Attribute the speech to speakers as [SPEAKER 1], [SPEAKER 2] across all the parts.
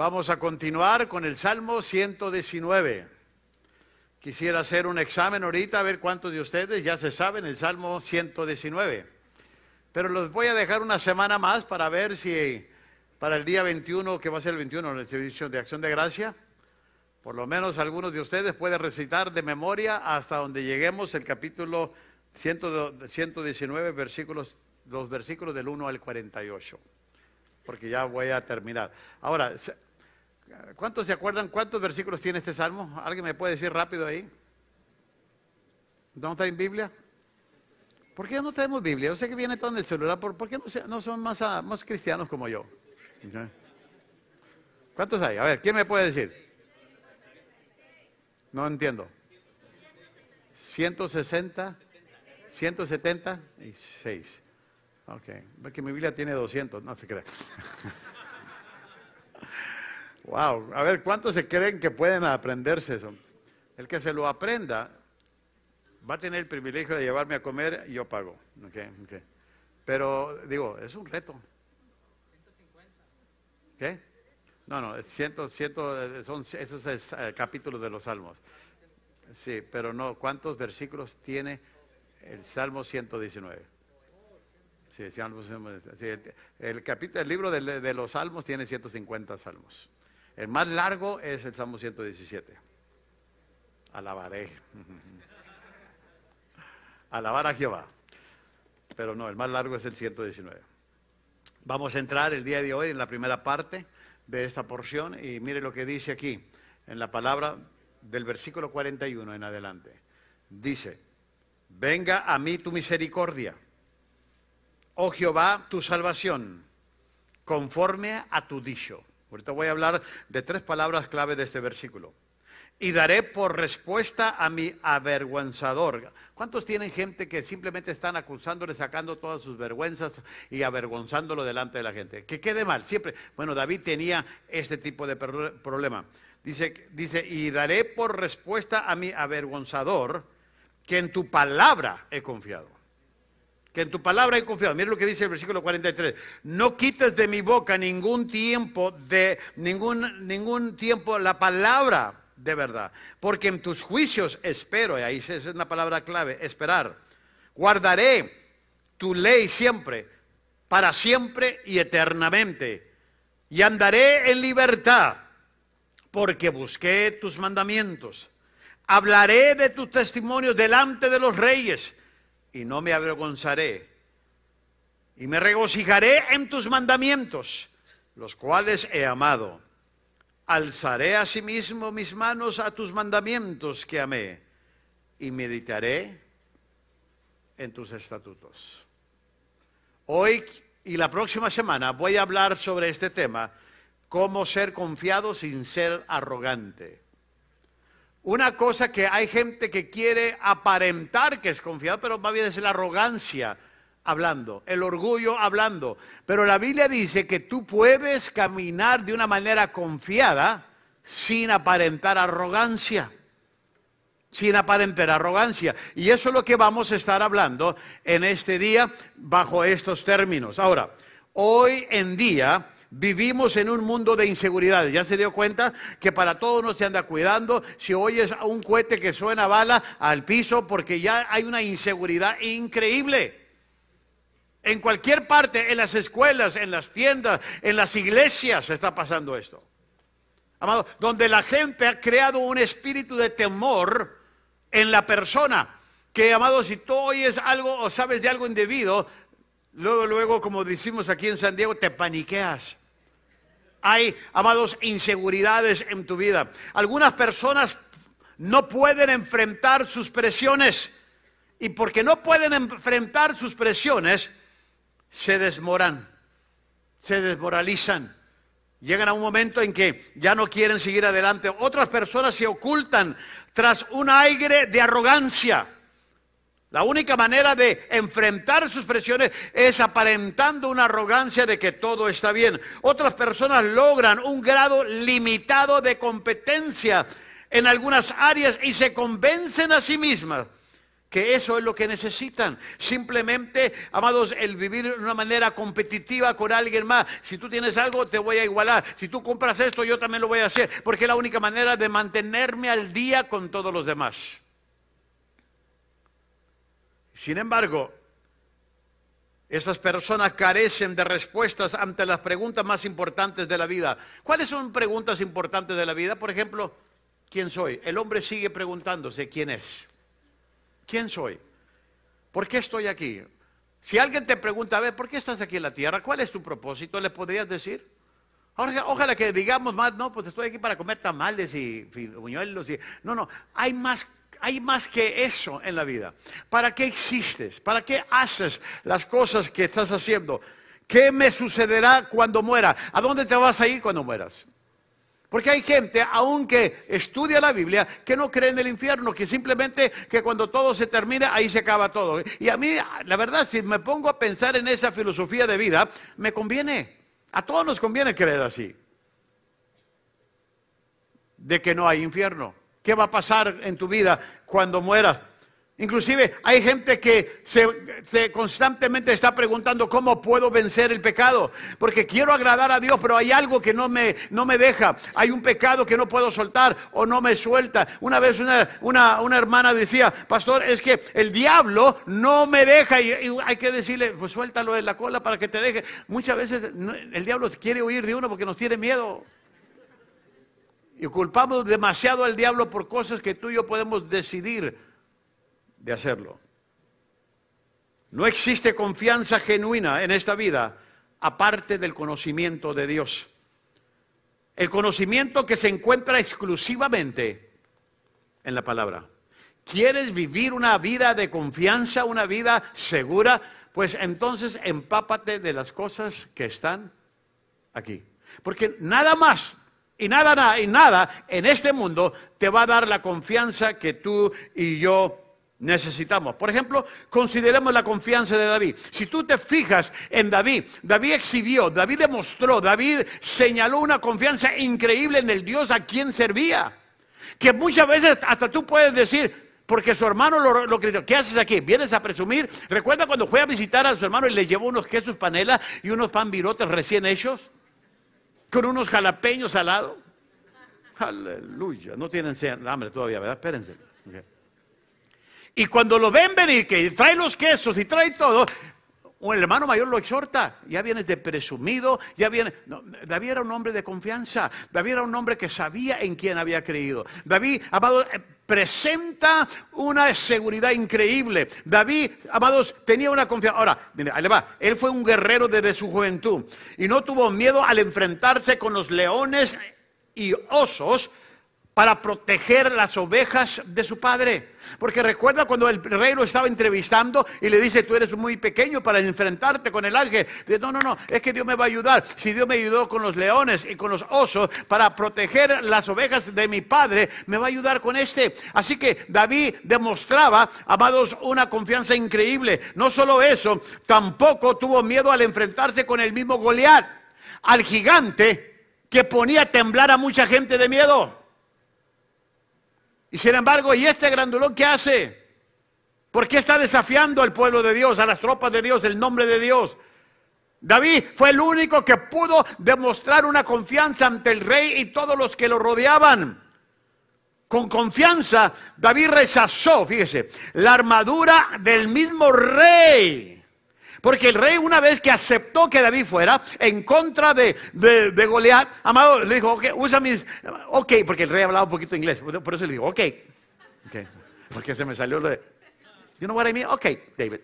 [SPEAKER 1] Vamos a continuar con el Salmo 119. Quisiera hacer un examen ahorita, a ver cuántos de ustedes ya se saben el Salmo 119. Pero los voy a dejar una semana más para ver si para el día 21, que va a ser el 21 en el servicio de acción de gracia, por lo menos algunos de ustedes pueden recitar de memoria hasta donde lleguemos el capítulo 119, versículos, los versículos del 1 al 48 porque ya voy a terminar. Ahora, ¿Cuántos se acuerdan cuántos versículos tiene este salmo? ¿Alguien me puede decir rápido ahí? ¿No está en Biblia? ¿Por qué no tenemos Biblia? Yo sé que viene todo en el celular. ¿Por, qué no, son ah, más, cristianos como yo? ¿Cuántos hay? A ver, ¿quién me puede decir? No entiendo. 160, 176. y Ok, porque mi Biblia tiene 200, no se cree. Wow, a ver, ¿cuántos se creen que pueden aprenderse eso? El que se lo aprenda va a tener el privilegio de llevarme a comer y yo pago. Pero digo, es un reto. 150. ¿Qué? No, no, ciento, ciento, son, esos es eh, capítulos de los Salmos. Sí, pero no, ¿cuántos versículos tiene el Salmo 119? Sí, sí el, capítulo, el libro de, de los Salmos tiene 150 salmos. El más largo es el Salmo 117. Alabaré. Alabar a Jehová. Pero no, el más largo es el 119. Vamos a entrar el día de hoy en la primera parte de esta porción y mire lo que dice aquí, en la palabra del versículo 41 en adelante. Dice, venga a mí tu misericordia, oh Jehová, tu salvación, conforme a tu dicho. Ahorita voy a hablar de tres palabras clave de este versículo. Y daré por respuesta a mi avergonzador. ¿Cuántos tienen gente que simplemente están acusándole, sacando todas sus vergüenzas y avergonzándolo delante de la gente? Que quede mal, siempre. Bueno, David tenía este tipo de problema. Dice, dice, y daré por respuesta a mi avergonzador que en tu palabra he confiado que en tu palabra he confiado. Mira lo que dice el versículo 43. No quites de mi boca ningún tiempo de ningún ningún tiempo la palabra de verdad, porque en tus juicios espero, y ahí es la palabra clave, esperar. Guardaré tu ley siempre, para siempre y eternamente. Y andaré en libertad, porque busqué tus mandamientos. Hablaré de tus testimonios delante de los reyes y no me avergonzaré. Y me regocijaré en tus mandamientos, los cuales he amado. Alzaré asimismo mis manos a tus mandamientos que amé y meditaré en tus estatutos. Hoy y la próxima semana voy a hablar sobre este tema, cómo ser confiado sin ser arrogante. Una cosa que hay gente que quiere aparentar que es confiado, pero más bien es la arrogancia hablando, el orgullo hablando. Pero la Biblia dice que tú puedes caminar de una manera confiada sin aparentar arrogancia. Sin aparentar arrogancia. Y eso es lo que vamos a estar hablando en este día bajo estos términos. Ahora, hoy en día Vivimos en un mundo de inseguridad Ya se dio cuenta que para todos no se anda cuidando. Si oyes a un cohete que suena bala al piso, porque ya hay una inseguridad increíble. En cualquier parte, en las escuelas, en las tiendas, en las iglesias está pasando esto. Amado, donde la gente ha creado un espíritu de temor en la persona. Que, amado, si tú oyes algo o sabes de algo indebido, luego, luego, como decimos aquí en San Diego, te paniqueas hay, amados, inseguridades en tu vida. Algunas personas no pueden enfrentar sus presiones y porque no pueden enfrentar sus presiones, se desmoran, se desmoralizan. Llegan a un momento en que ya no quieren seguir adelante. Otras personas se ocultan tras un aire de arrogancia la única manera de enfrentar sus presiones es aparentando una arrogancia de que todo está bien. Otras personas logran un grado limitado de competencia en algunas áreas y se convencen a sí mismas que eso es lo que necesitan. Simplemente, amados, el vivir de una manera competitiva con alguien más. Si tú tienes algo, te voy a igualar. Si tú compras esto, yo también lo voy a hacer. Porque es la única manera de mantenerme al día con todos los demás. Sin embargo, estas personas carecen de respuestas ante las preguntas más importantes de la vida. ¿Cuáles son preguntas importantes de la vida? Por ejemplo, ¿quién soy? El hombre sigue preguntándose quién es. ¿Quién soy? ¿Por qué estoy aquí? Si alguien te pregunta, a ver, ¿por qué estás aquí en la tierra? ¿Cuál es tu propósito? ¿Le podrías decir? Ahora, ojalá que digamos más, no, pues estoy aquí para comer tamales y buñuelos. Y... No, no, hay más hay más que eso en la vida. ¿Para qué existes? ¿Para qué haces las cosas que estás haciendo? ¿Qué me sucederá cuando muera? ¿A dónde te vas a ir cuando mueras? Porque hay gente, aunque estudia la Biblia, que no cree en el infierno, que simplemente que cuando todo se termina, ahí se acaba todo. Y a mí, la verdad, si me pongo a pensar en esa filosofía de vida, me conviene. A todos nos conviene creer así. De que no hay infierno. ¿Qué va a pasar en tu vida cuando mueras? Inclusive hay gente que se, constantemente está preguntando cómo puedo vencer el pecado, porque quiero agradar a Dios, pero hay algo que no me, deja, hay un pecado que no puedo soltar o no me suelta. Una vez una, una, hermana decía, pastor, es que el diablo no me deja y, hay que decirle, pues suéltalo de la cola para que te deje. Muchas veces el diablo quiere huir de uno porque nos tiene miedo. Y culpamos demasiado al diablo por cosas que tú y yo podemos decidir de hacerlo. No existe confianza genuina en esta vida aparte del conocimiento de Dios. El conocimiento que se encuentra exclusivamente en la palabra. ¿Quieres vivir una vida de confianza, una vida segura? Pues entonces empápate de las cosas que están aquí. Porque nada más y nada, y nada en este mundo te va a dar la confianza que tú y yo necesitamos. Por ejemplo, consideremos la confianza de David. Si tú te fijas en David, David exhibió, David demostró, David señaló una confianza increíble en el Dios a quien servía. Que muchas veces hasta tú puedes decir, porque su hermano lo, lo ¿qué haces aquí? ¿Vienes a presumir? Recuerda cuando fue a visitar a su hermano y le llevó unos quesos panela y unos pan recién hechos con unos jalapeños al lado. Aleluya. No tienen hambre todavía, ¿verdad? Espérense. Y cuando lo ven venir, que trae los quesos y trae todo, el hermano mayor lo exhorta. Ya vienes de presumido, ya viene. David era un hombre de confianza. David era un hombre que sabía en quién había creído. David, amado, presenta una seguridad increíble. David, amados, tenía una confianza. Ahora, mire, ahí va. Él fue un guerrero desde su juventud y no tuvo miedo al enfrentarse con los leones y osos para proteger las ovejas de su padre. Porque recuerda cuando el rey lo estaba entrevistando y le dice, tú eres muy pequeño para enfrentarte con el ángel. Dice, no, no, no, es que Dios me va a ayudar. Si Dios me ayudó con los leones y con los osos para proteger las ovejas de mi padre, me va a ayudar con este. Así que David demostraba, amados, una confianza increíble. No solo eso, tampoco tuvo miedo al enfrentarse con el mismo Goliat, al gigante que ponía a temblar a mucha gente de miedo. Y sin embargo, ¿y este grandulón qué hace? ¿Por qué está desafiando al pueblo de Dios, a las tropas de Dios, el nombre de Dios? David fue el único que pudo demostrar una confianza ante el rey y todos los que lo rodeaban. Con confianza, David rechazó, fíjese, la armadura del mismo rey. Porque el rey, una vez que aceptó que David fuera en contra de, de, Goliat, amado, le dijo, ok, usa mis. Ok, porque el rey hablaba un poquito inglés. Por eso le dijo, ok. Porque se me salió lo de. You know what I mean? Ok, David.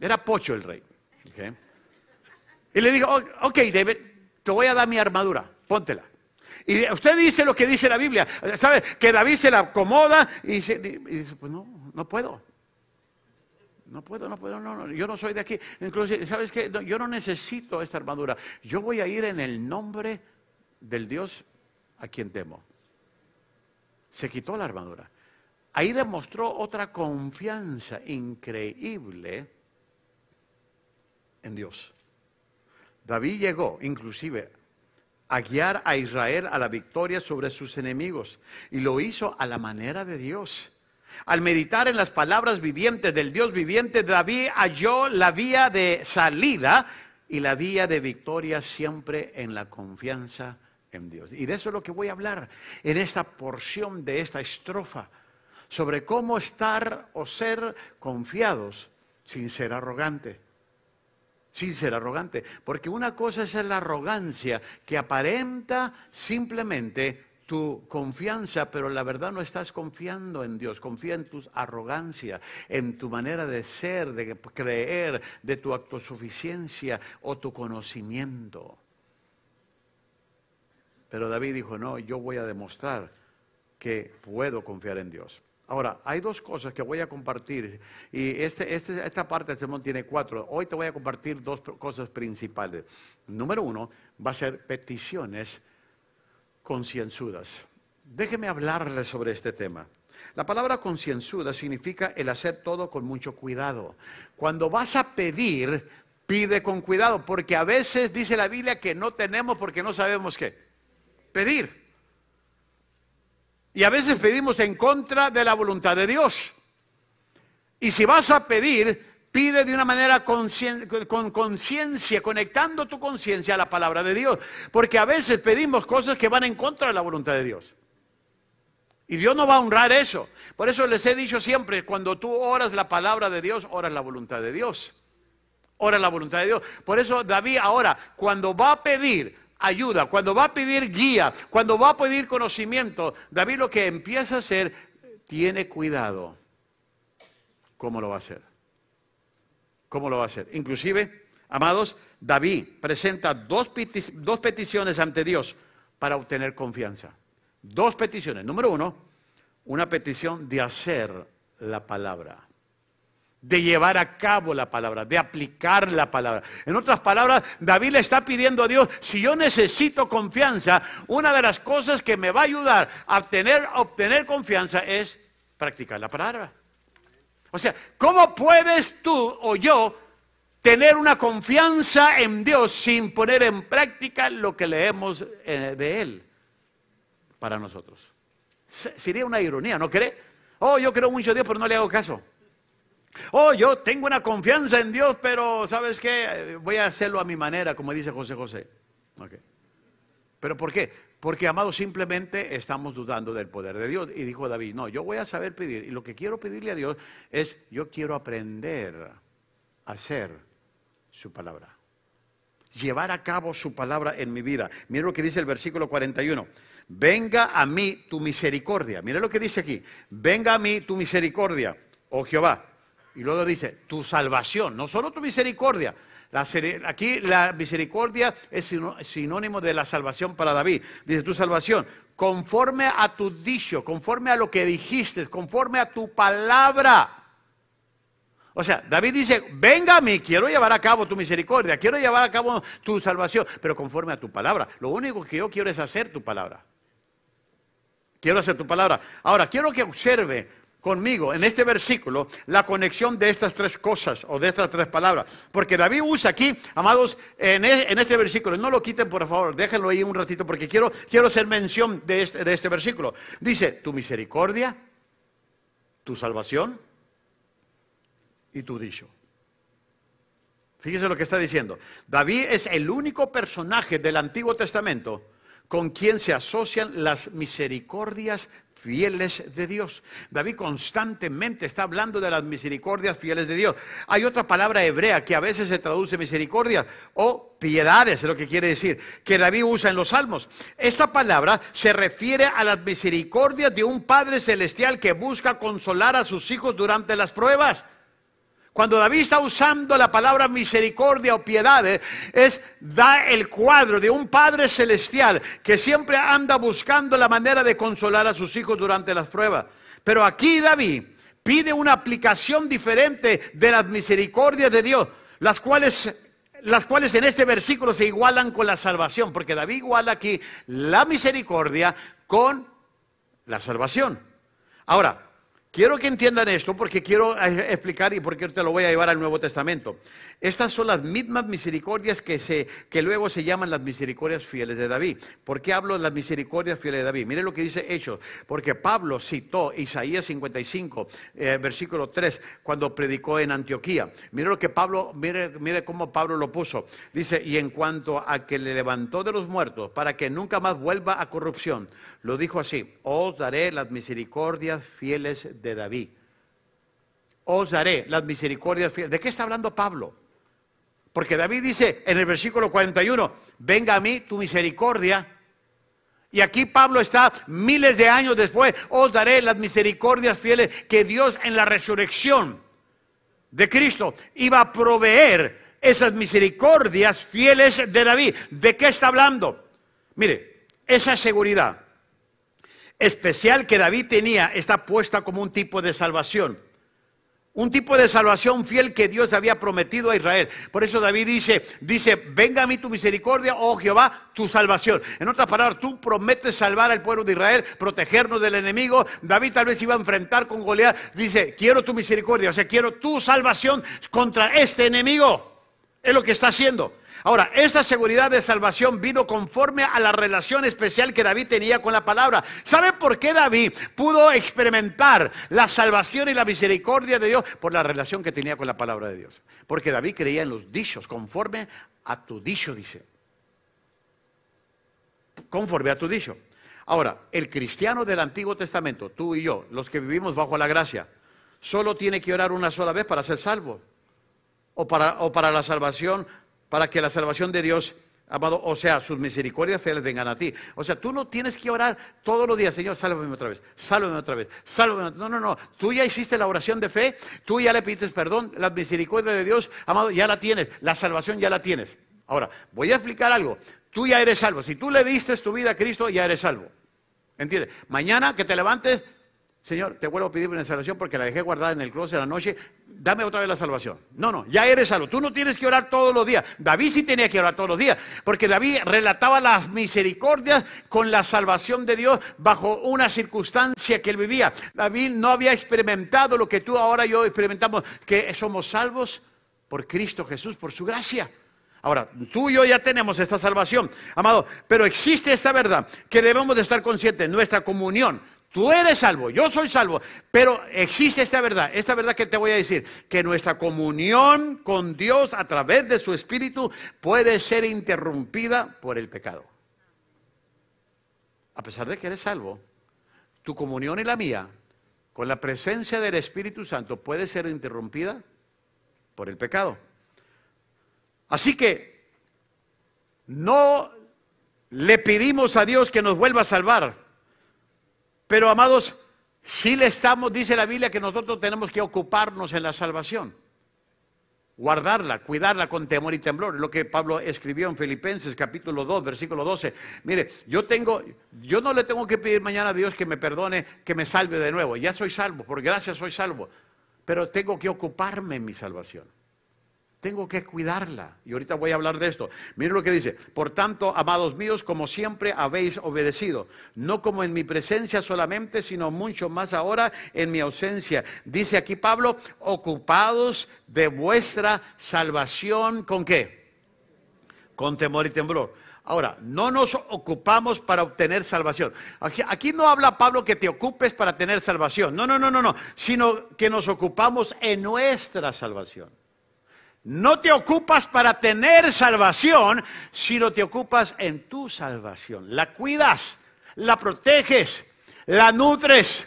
[SPEAKER 1] Era pocho el rey. Y le dijo, ok, David, te voy a dar mi armadura, póntela. Y usted dice lo que dice la Biblia. ¿Sabe? Que David se la acomoda y dice, y dice pues no, no puedo. No puedo, no puedo, no, no, yo no soy de aquí. Inclusive, ¿sabes qué? yo no necesito esta armadura. Yo voy a ir en el nombre del Dios a quien temo. Se quitó la armadura. Ahí demostró otra confianza increíble en Dios. David llegó, inclusive, a guiar a Israel a la victoria sobre sus enemigos y lo hizo a la manera de Dios. Al meditar en las palabras vivientes del Dios viviente, David halló la vía de salida y la vía de victoria siempre en la confianza en Dios. Y de eso es lo que voy a hablar en esta porción de esta estrofa, sobre cómo estar o ser confiados sin ser arrogante. Sin ser arrogante. Porque una cosa es la arrogancia que aparenta simplemente tu confianza, pero la verdad no estás confiando en Dios, confía en tu arrogancia, en tu manera de ser, de creer, de tu autosuficiencia o tu conocimiento. Pero David dijo, no, yo voy a demostrar que puedo confiar en Dios. Ahora, hay dos cosas que voy a compartir, y este, este, esta parte del sermón tiene cuatro. Hoy te voy a compartir dos cosas principales. Número uno, va a ser peticiones concienzudas. Déjeme hablarles sobre este tema. La palabra concienzuda significa el hacer todo con mucho cuidado. Cuando vas a pedir, pide con cuidado, porque a veces dice la Biblia que no tenemos porque no sabemos qué pedir. Y a veces pedimos en contra de la voluntad de Dios. Y si vas a pedir, Pide de una manera con conciencia, conectando tu conciencia a la palabra de Dios. Porque a veces pedimos cosas que van en contra de la voluntad de Dios. Y Dios no va a honrar eso. Por eso les he dicho siempre, cuando tú oras la palabra de Dios, oras la voluntad de Dios. Oras la voluntad de Dios. Por eso David ahora, cuando va a pedir ayuda, cuando va a pedir guía, cuando va a pedir conocimiento, David lo que empieza a hacer, tiene cuidado cómo lo va a hacer cómo lo va a hacer. Inclusive, amados, David presenta dos, peticiones ante Dios para obtener confianza. Dos peticiones. Número uno, una petición de hacer la palabra, de llevar a cabo la palabra, de aplicar la palabra. En otras palabras, David le está pidiendo a Dios, si yo necesito confianza, una de las cosas que me va a ayudar a obtener confianza es practicar la palabra. O sea, ¿cómo puedes tú o yo tener una confianza en Dios sin poner en práctica lo que leemos eh, de Él para nosotros. Sería una ironía, ¿no cree? Oh, yo creo mucho en Dios, pero no le hago caso. Oh, yo tengo una confianza en Dios, pero ¿sabes qué? Eh, voy a hacerlo a mi manera, como dice José José. ¿Pero por qué? Porque, amados, simplemente estamos dudando del poder de Dios. Y dijo David, no, yo voy a saber pedir. Y lo que quiero pedirle a Dios es, yo quiero aprender a hacer su palabra. Llevar a cabo su palabra en mi vida. Mira lo que dice el versículo 41. Venga a mí tu misericordia. Mira lo que dice aquí. Venga a mí tu misericordia, oh Jehová. Y luego dice, tu salvación, no solo tu misericordia, aquí la misericordia es sinónimo de la salvación para David. Dice tu salvación, conforme a tu dicho, conforme a lo que dijiste, conforme a tu palabra. O sea, David dice, venga a mí, quiero llevar a cabo tu misericordia, quiero llevar a cabo tu salvación, pero conforme a tu palabra. Lo único que yo quiero es hacer tu palabra. Quiero hacer tu palabra. Ahora, quiero que observe conmigo en este versículo la conexión de estas tres cosas o de estas tres palabras. Porque David usa aquí, amados, e, en, este versículo, no lo quiten por favor, déjenlo ahí un ratito porque quiero, quiero hacer mención de este, de este versículo. Dice, tu misericordia, tu salvación y tu dicho. Fíjese lo que está diciendo. David es el único personaje del Antiguo Testamento con quien se asocian las misericordias fieles de Dios. David constantemente está hablando de las misericordias fieles de Dios. Hay otra palabra hebrea que a veces se traduce misericordia o piedades, es lo que quiere decir, que David usa en los salmos. Esta palabra se refiere a las misericordias de un Padre Celestial que busca consolar a sus hijos durante las pruebas. Cuando David está usando la palabra misericordia o piedad, eh, es da el cuadro de un Padre celestial que siempre anda buscando la manera de consolar a sus hijos durante las pruebas. Pero aquí David pide una aplicación diferente de las misericordias de Dios, las cuales las cuales en este versículo se igualan con la salvación, porque David iguala aquí la misericordia con la salvación. Ahora, Quiero que entiendan esto porque quiero eh, explicar y porque te lo voy a llevar al Nuevo Testamento. Estas son las mismas misericordias que, luego se llaman las misericordias fieles de David. ¿Por qué hablo de las misericordias fieles de David? Mire lo que dice Hechos, porque Pablo citó Isaías 55, eh, versículo 3, cuando predicó en Antioquía. Mire lo que Pablo, mire cómo Pablo lo puso. Dice, y en cuanto a que le levantó de los muertos para que nunca más vuelva a corrupción, lo dijo así, os daré las misericordias fieles de David. Os daré las misericordias fieles. ¿De qué está hablando Pablo? Porque David dice en el versículo 41, venga a mí tu misericordia. Y aquí Pablo está miles de años después, os daré las misericordias fieles que Dios en la resurrección de Cristo iba a proveer esas misericordias fieles de David. ¿De qué está hablando? Mire, esa seguridad especial que David tenía está puesta como un tipo de salvación. Un tipo de salvación fiel que Dios había prometido a Israel. Por eso David dice, dice, venga a mí tu misericordia, oh Jehová, tu salvación. En otras palabras, tú prometes salvar al pueblo de Israel, protegernos del enemigo. David tal vez iba a enfrentar con Goliat. Dice, quiero tu misericordia, o sea, quiero tu salvación contra este enemigo. Es lo que está haciendo. Ahora, esta seguridad de salvación vino conforme a la relación especial que David tenía con la palabra. ¿Sabe por qué David pudo experimentar la salvación y la misericordia de Dios? Por la relación que tenía con la palabra de Dios. Porque David creía en los dichos, conforme a tu dicho, dice. Conforme a tu dicho. Ahora, el cristiano del Antiguo Testamento, tú y yo, los que vivimos bajo la gracia, solo tiene que orar una sola vez para ser salvo. O para, o para, la salvación para que la salvación de Dios, amado, o sea, sus misericordias fieles vengan a ti. O sea, tú no tienes que orar todos los días, Señor, sálvame otra vez, sálvame otra vez, sálvame. No, no, no. Tú ya hiciste la oración de fe, tú ya le pides perdón, la misericordia de Dios, amado, ya la tienes, la salvación ya la tienes. Ahora, voy a explicar algo. Tú ya eres salvo. Si tú le diste tu vida a Cristo, ya eres salvo. ¿Entiendes? Mañana que te levantes, Señor, te vuelvo a pedir una salvación porque la dejé guardada en el closet de la noche. Dame otra vez la salvación. No, no, ya eres salvo. Tú no tienes que orar todos los días. David sí tenía que orar todos los días, porque David relataba las misericordias con la salvación de Dios bajo una circunstancia que él vivía. David no había experimentado lo que tú ahora y yo experimentamos, que somos salvos por Cristo Jesús, por su gracia. Ahora, tú y yo ya tenemos esta salvación, amado, pero existe esta verdad que debemos de estar conscientes, nuestra comunión Tú eres salvo, yo soy salvo. Pero existe esta verdad, esta verdad que te voy a decir, que nuestra comunión con Dios a través de su Espíritu puede ser interrumpida por el pecado. A pesar de que eres salvo, tu comunión y la mía, con la presencia del Espíritu Santo, puede ser interrumpida por el pecado. Así que no le pedimos a Dios que nos vuelva a salvar pero amados, si le estamos, dice la Biblia, que nosotros tenemos que ocuparnos en la salvación, guardarla, cuidarla con temor y temblor. Lo que Pablo escribió en Filipenses capítulo 2, versículo 12. Mire, yo tengo, yo no le tengo que pedir mañana a Dios que me perdone, que me salve de nuevo. Ya soy salvo, por gracia soy salvo. Pero tengo que ocuparme en mi salvación. Tengo que cuidarla. Y ahorita voy a hablar de esto. Miren lo que dice. Por tanto, amados míos, como siempre habéis obedecido, no como en mi presencia solamente, sino mucho más ahora en mi ausencia. Dice aquí Pablo, ocupados de vuestra salvación, ¿con qué? Con temor y temblor. Ahora, no nos ocupamos para obtener salvación. Aquí, aquí, no habla Pablo que te ocupes para tener salvación. No, no, no, no, no. Sino que nos ocupamos en nuestra salvación. No te ocupas para tener salvación, sino te ocupas en tu salvación. La cuidas, la proteges, la nutres.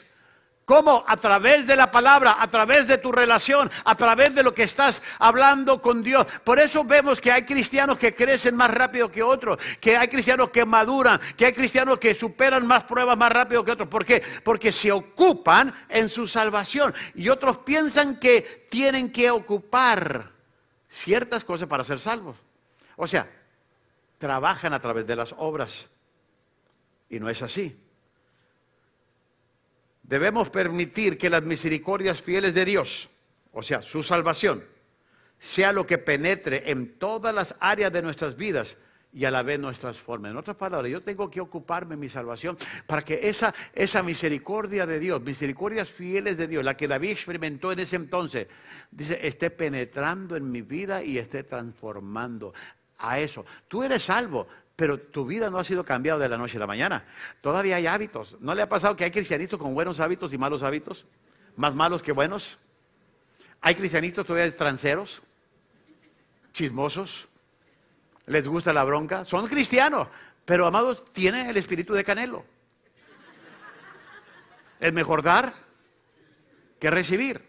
[SPEAKER 1] ¿Cómo? A través de la palabra, a través de tu relación, a través de lo que estás hablando con Dios. Por eso vemos que hay cristianos que crecen más rápido que otros, que hay cristianos que maduran, que hay cristianos que superan más pruebas más rápido que otros. ¿Por qué? Porque se ocupan en su salvación y otros piensan que tienen que ocupar ciertas cosas para ser salvos. O sea, trabajan a través de las obras. Y no es así. Debemos permitir que las misericordias fieles de Dios, o sea, su salvación, sea lo que penetre en todas las áreas de nuestras vidas y a la vez nos transforma. En otras palabras, yo tengo que ocuparme De mi salvación para que esa, esa misericordia de Dios, misericordias fieles de Dios, la que David experimentó en ese entonces, dice, esté penetrando en mi vida y esté transformando a eso. Tú eres salvo, pero tu vida no ha sido cambiada de la noche a la mañana. Todavía hay hábitos. ¿No le ha pasado que hay cristianitos con buenos hábitos y malos hábitos? Más malos que buenos. Hay cristianitos todavía extranjeros, chismosos, les gusta la bronca, son cristianos, pero amados, tienen el espíritu de Canelo. Es mejor dar que recibir.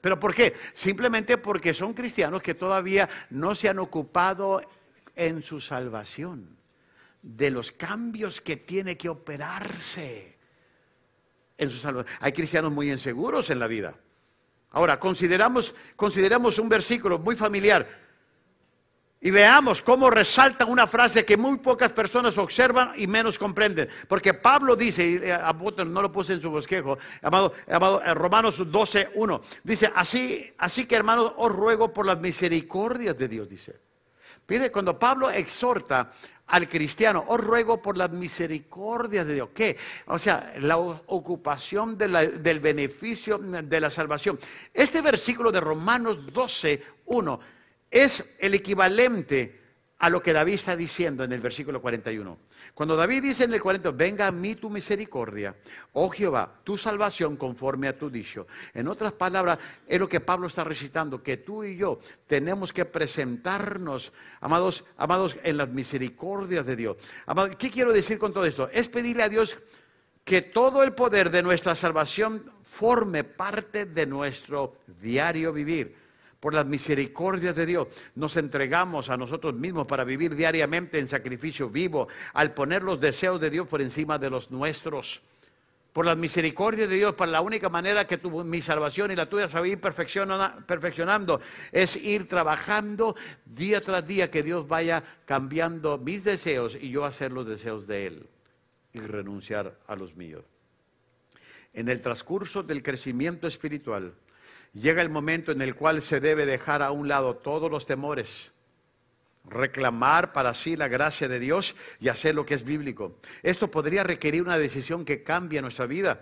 [SPEAKER 1] ¿Pero por qué? Simplemente porque son cristianos que todavía no se han ocupado en su salvación, de los cambios que tiene que operarse en su salvación. Hay cristianos muy inseguros en la vida. Ahora, consideramos, consideramos un versículo muy familiar, y veamos cómo resalta una frase que muy pocas personas observan y menos comprenden. Porque Pablo dice, eh, no lo puse en su bosquejo, amado, eh, Romanos 12, dice, así, así que hermanos, os ruego por las misericordias de Dios, dice. cuando Pablo exhorta al cristiano, os ruego por las misericordias de Dios. ¿Qué? O sea, la ocupación del beneficio de la salvación. Este versículo de Romanos 12, 1 es el equivalente a lo que David está diciendo en el versículo 41. Cuando David dice en el 40, venga a mí tu misericordia, oh Jehová, tu salvación conforme a tu dicho. En otras palabras, es lo que Pablo está recitando, que tú y yo tenemos que presentarnos, amados, amados, en las misericordias de Dios. ¿Qué quiero decir con todo esto? Es pedirle a Dios que todo el poder de nuestra salvación forme parte de nuestro diario vivir por las misericordias de Dios, nos entregamos a nosotros mismos para vivir diariamente en sacrificio vivo, al poner los deseos de Dios por encima de los nuestros. Por las misericordias de Dios, para la única manera que tu, mi salvación y la tuya se va ir perfeccionando, es ir trabajando día tras día que Dios vaya cambiando mis deseos y yo hacer los deseos de Él y renunciar a los míos. En el transcurso del crecimiento espiritual, Llega el momento en el cual se debe dejar a un lado todos los temores, reclamar para sí la gracia de Dios y hacer lo que es bíblico. Esto podría requerir una decisión que cambie nuestra vida,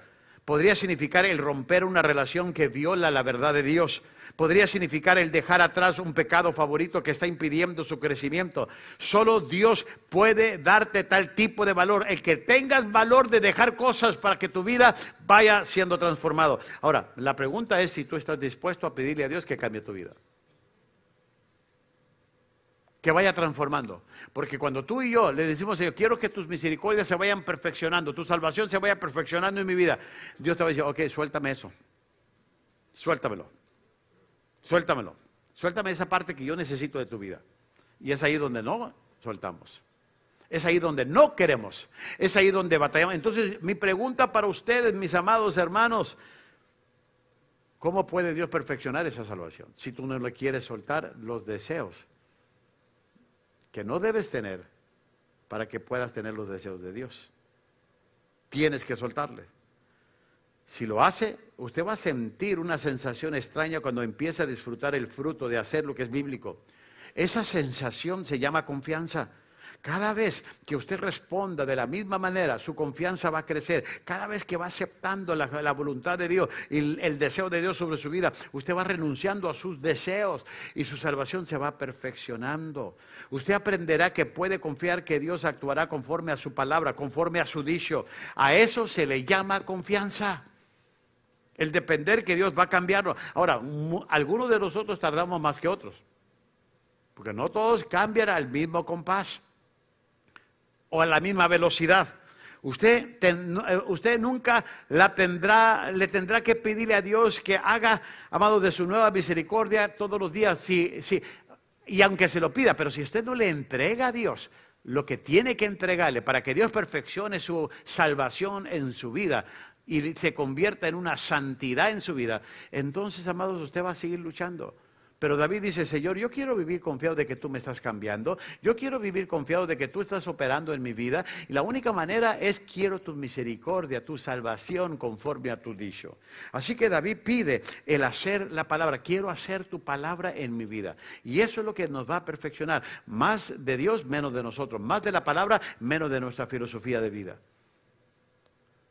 [SPEAKER 1] Podría significar el romper una relación que viola la verdad de Dios. Podría significar el dejar atrás un pecado favorito que está impidiendo su crecimiento. Solo Dios puede darte tal tipo de valor. El que tengas valor de dejar cosas para que tu vida vaya siendo transformado. Ahora, la pregunta es si tú estás dispuesto a pedirle a Dios que cambie tu vida que vaya transformando. Porque cuando tú y yo le decimos, Señor, quiero que tus misericordias se vayan perfeccionando, tu salvación se vaya perfeccionando en mi vida, Dios te va a decir, ok, suéltame eso. Suéltamelo. Suéltamelo. Suéltame esa parte que yo necesito de tu vida. Y es ahí donde no soltamos. Es ahí donde no queremos. Es ahí donde batallamos. Entonces, mi pregunta para ustedes, mis amados hermanos, ¿Cómo puede Dios perfeccionar esa salvación? Si tú no le quieres soltar los deseos que no debes tener para que puedas tener los deseos de Dios. Tienes que soltarle. Si lo hace, usted va a sentir una sensación extraña cuando empieza a disfrutar el fruto de hacer lo que es bíblico. Esa sensación se llama confianza. Cada vez que usted responda de la misma manera, su confianza va a crecer. Cada vez que va aceptando la, voluntad de Dios y el, el, deseo de Dios sobre su vida, usted va renunciando a sus deseos y su salvación se va perfeccionando. Usted aprenderá que puede confiar que Dios actuará conforme a su palabra, conforme a su dicho. A eso se le llama confianza. El depender que Dios va a cambiarlo. Ahora, algunos de nosotros tardamos más que otros. Porque no todos cambian al mismo compás o a la misma velocidad. Usted, eh, usted nunca la tendrá, le tendrá que pedirle a Dios que haga, amado, de su nueva misericordia todos los días. Si, si, y aunque se lo pida, pero si usted no le entrega a Dios lo que tiene que entregarle para que Dios perfeccione su salvación en su vida y se convierta en una santidad en su vida, entonces, amados, usted va a seguir luchando. Pero David dice, Señor, yo quiero vivir confiado de que tú me estás cambiando, yo quiero vivir confiado de que tú estás operando en mi vida, y la única manera es quiero tu misericordia, tu salvación conforme a tu dicho. Así que David pide el hacer la palabra, quiero hacer tu palabra en mi vida. Y eso es lo que nos va a perfeccionar, más de Dios, menos de nosotros, más de la palabra, menos de nuestra filosofía de vida.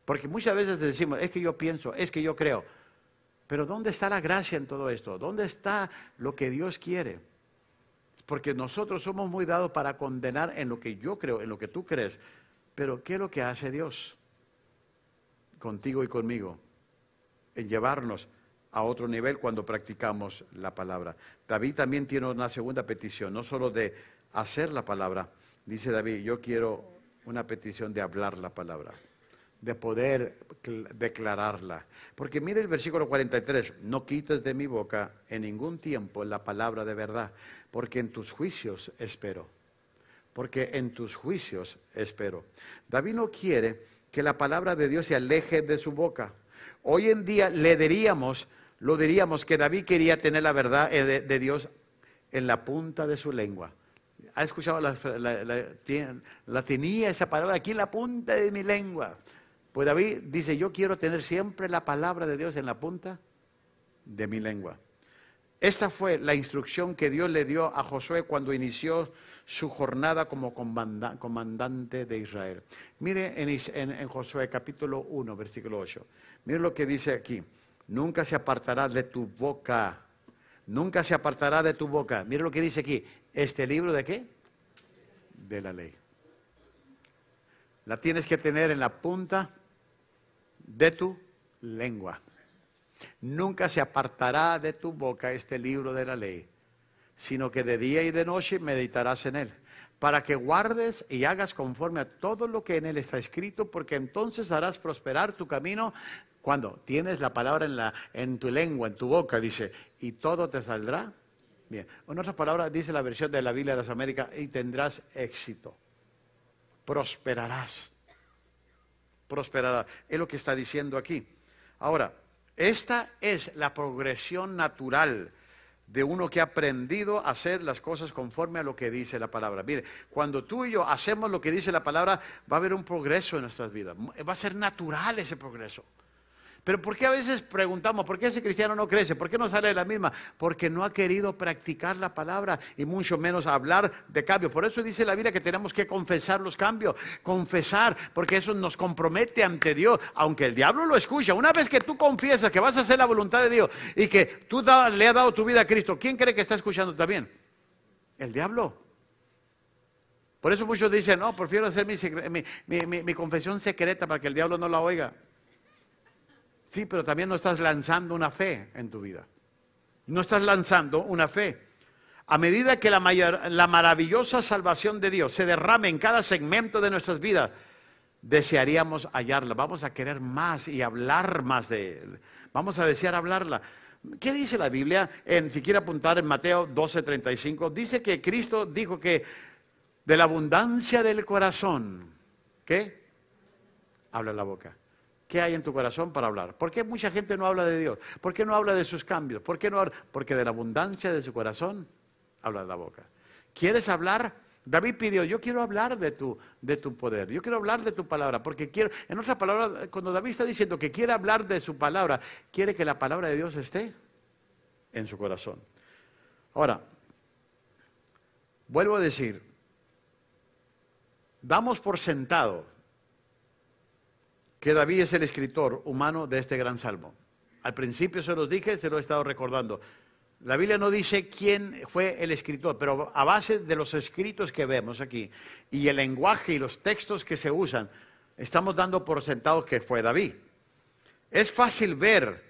[SPEAKER 1] Porque muchas veces decimos, es que yo pienso, es que yo creo. Pero ¿dónde está la gracia en todo esto? ¿Dónde está lo que Dios quiere? Porque nosotros somos muy dados para condenar en lo que yo creo, en lo que tú crees. Pero ¿qué es lo que hace Dios contigo y conmigo? En llevarnos a otro nivel cuando practicamos la palabra. David también tiene una segunda petición, no solo de hacer la palabra. Dice David, yo quiero una petición de hablar la palabra de poder declararla. Porque mire el versículo 43, no quites de mi boca en ningún tiempo la palabra de verdad, porque en tus juicios espero. Porque en tus juicios espero. David no quiere que la palabra de Dios se aleje de su boca. Hoy en día le diríamos, lo diríamos que David quería tener la verdad eh, de, Dios en la punta de su lengua. ¿Ha escuchado la, la, la tenía esa palabra aquí en la punta de mi lengua? Pues David dice, yo quiero tener siempre la palabra de Dios en la punta de mi lengua. Esta fue la instrucción que Dios le dio a Josué cuando inició su jornada como comandante de Israel. Mire en, Josué capítulo 1, versículo 8. Mire lo que dice aquí. Nunca se apartará de tu boca. Nunca se apartará de tu boca. Mire lo que dice aquí. ¿Este libro de qué? De la ley. La tienes que tener en la punta de tu lengua. Nunca se apartará de tu boca este libro de la ley, sino que de día y de noche meditarás en él, para que guardes y hagas conforme a todo lo que en él está escrito, porque entonces harás prosperar tu camino cuando tienes la palabra en, tu lengua, en tu boca, dice, y todo te saldrá bien. En otras palabras, dice la versión de la Biblia de las Américas, y tendrás éxito, prosperarás es lo que está diciendo aquí. Ahora, esta es la progresión natural de uno que ha aprendido a hacer las cosas conforme a lo que dice la palabra. Mire, cuando tú y yo hacemos lo que dice la palabra, va a haber un progreso en nuestras vidas. Va a ser natural ese progreso. Pero ¿por qué a veces preguntamos, ¿por qué ese cristiano no crece? ¿Por qué no sale de la misma? Porque no ha querido practicar la palabra y mucho menos hablar de cambio. Por eso dice la Biblia que tenemos que confesar los cambios, confesar, porque eso nos compromete ante Dios, aunque el diablo lo escucha. Una vez que tú confiesas que vas a hacer la voluntad de Dios y que tú le has dado tu vida a Cristo, ¿quién cree que está escuchando también? El diablo. Por eso muchos dicen, no, prefiero hacer mi, mi confesión secreta para que el diablo no la oiga. Sí, pero también no estás lanzando una fe en tu vida. No estás lanzando una fe. A medida que la, maravillosa salvación de Dios se derrame en cada segmento de nuestras vidas, desearíamos hallarla. Vamos a querer más y hablar más de él. Vamos a desear hablarla. ¿Qué dice la Biblia? En, si quiere apuntar en Mateo 12:35, dice que Cristo dijo que de la abundancia del corazón, ¿qué? Habla la boca. ¿Qué hay en tu corazón para hablar? ¿Por qué mucha gente no habla de Dios? ¿Por qué no habla de sus cambios? ¿Por qué no habla? Porque de la abundancia de su corazón habla de la boca. ¿Quieres hablar? David pidió, yo quiero hablar de tu, poder, yo quiero hablar de tu palabra, porque quiero, en otras palabras, cuando David está diciendo que quiere hablar de su palabra, quiere que la palabra de Dios esté en su corazón. Ahora, vuelvo a decir, damos por sentado que David es el escritor humano de este gran salmo. Al principio se los dije, se lo he estado recordando. La Biblia no dice quién fue el escritor, pero a base de los escritos que vemos aquí y el lenguaje y los textos que se usan, estamos dando por sentado que fue David. Es fácil ver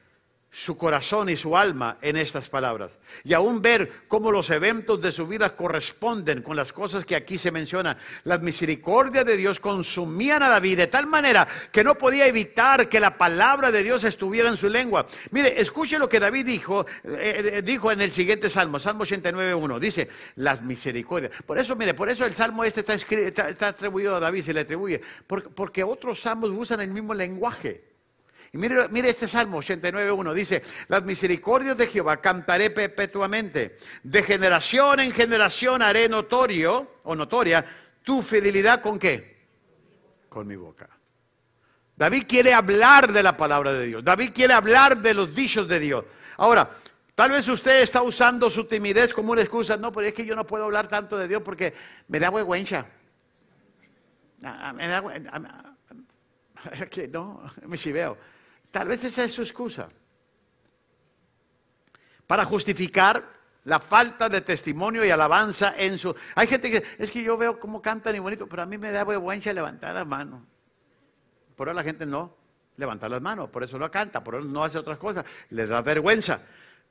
[SPEAKER 1] su corazón y su alma en estas palabras. Y aún ver cómo los eventos de su vida corresponden con las cosas que aquí se mencionan. Las misericordias de Dios consumían a David de tal manera que no podía evitar que la palabra de Dios estuviera en su lengua. Mire, escuche lo que David dijo, eh, eh, eh, dijo en el siguiente salmo, Salmo 89.1. Dice, las misericordias. Por eso, mire, por eso el salmo este está, atribuido a David, se le atribuye. porque otros salmos usan el mismo lenguaje. Y mire, este Salmo 89.1, dice, las misericordias de Jehová cantaré perpetuamente, de generación en generación haré notorio o notoria tu fidelidad con qué? Con mi boca. David quiere hablar de la palabra de Dios, David quiere hablar de los dichos de Dios. Ahora, Tal vez usted está usando su timidez como una excusa. No, pero es que yo no puedo hablar tanto de Dios porque me da vergüenza. Ah, ah, me da, ah, no, me chiveo. Tal vez esa es su excusa. Para justificar la falta de testimonio y alabanza en su... Hay gente que es que yo veo cómo cantan y bonito, pero a mí me da vergüenza levantar las mano. Por eso la gente no levanta las manos, por eso no canta, por eso no hace otras cosas, les da vergüenza.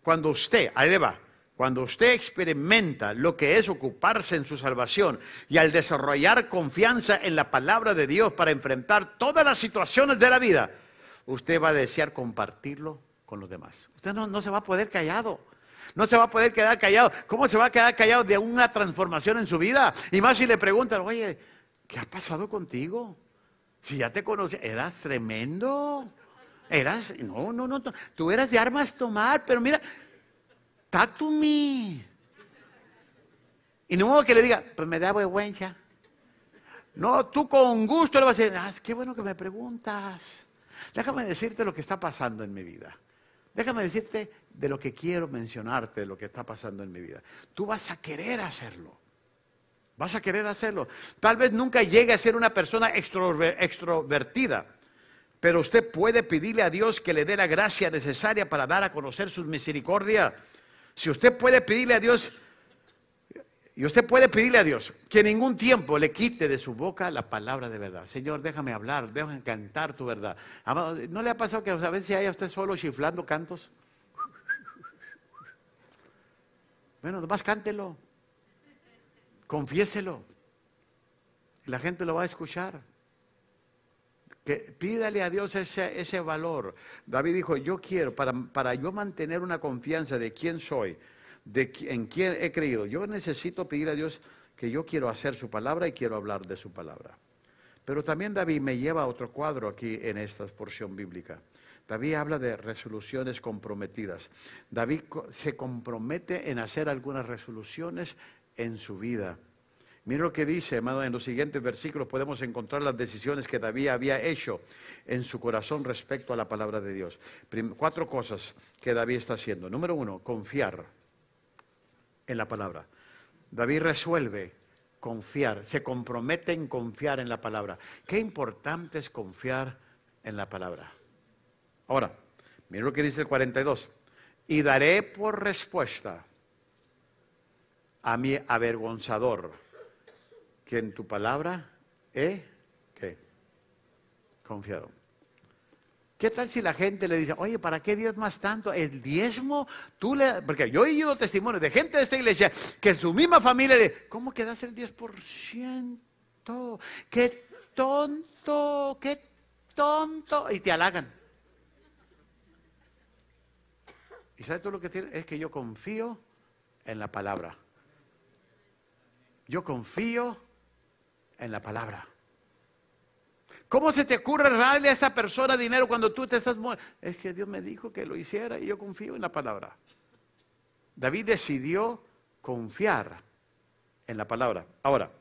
[SPEAKER 1] Cuando usted, ahí le va, cuando usted experimenta lo que es ocuparse en su salvación y al desarrollar confianza en la palabra de Dios para enfrentar todas las situaciones de la vida, usted va a desear compartirlo con los demás. Usted no, se va a poder callado. No se va a poder quedar callado. ¿Cómo se va a quedar callado de una transformación en su vida? Y más si le preguntan, oye, ¿qué ha pasado contigo? Si ya te conocía eras tremendo. Eras, no, no, no, tú eras de armas tomar, pero mira, tatumi. Y no modo que le diga, pues me da vergüenza. No, tú con gusto le vas a decir, ah, qué bueno que me preguntas. Déjame decirte lo que está pasando en mi vida. Déjame decirte de lo que quiero mencionarte, lo que está pasando en mi vida. Tú vas a querer hacerlo. Vas a querer hacerlo. Tal vez nunca llegue a ser una persona extrovertida, pero usted puede pedirle a Dios que le dé la gracia necesaria para dar a conocer su misericordia. Si usted puede pedirle a Dios, y usted puede pedirle a Dios que en ningún tiempo le quite de su boca la palabra de verdad. Señor, déjame hablar, déjame cantar tu verdad. ¿no le ha pasado que a veces haya usted solo chiflando cantos? Bueno, nomás cántelo. Confiéselo. la gente lo va a escuchar. Que pídale a Dios ese, valor. David dijo, yo quiero, para, para yo mantener una confianza de quién soy, en quién he creído. Yo necesito pedir a Dios que yo quiero hacer su palabra y quiero hablar de su palabra. Pero también David me lleva a otro cuadro aquí en esta porción bíblica. David habla de resoluciones comprometidas. David se compromete en hacer algunas resoluciones en su vida. Mira lo que dice, hermano, en los siguientes versículos podemos encontrar las decisiones que David había hecho en su corazón respecto a la palabra de Dios. cuatro cosas que David está haciendo. Número uno, confiar en la palabra. David resuelve confiar, se compromete en confiar en la palabra. Qué importante es confiar en la palabra. Ahora, mira lo que dice el 42. Y daré por respuesta a mi avergonzador, que en tu palabra he ¿qué? confiado. ¿Qué tal si la gente le dice, oye, ¿para qué más tanto? El diezmo, tú le... Porque yo he oído testimonios de gente de esta iglesia que en su misma familia le... ¿Cómo el diez el ciento? ¡Qué tonto! ¡Qué tonto! Y te halagan. ¿Y sabes tú lo que tiene? Es que yo confío en la palabra. Yo confío en la palabra. ¿Cómo se te ocurre darle a esa persona dinero cuando tú te estás muerto? Es que Dios me dijo que lo hiciera y yo confío en la palabra. David decidió confiar en la palabra. Ahora,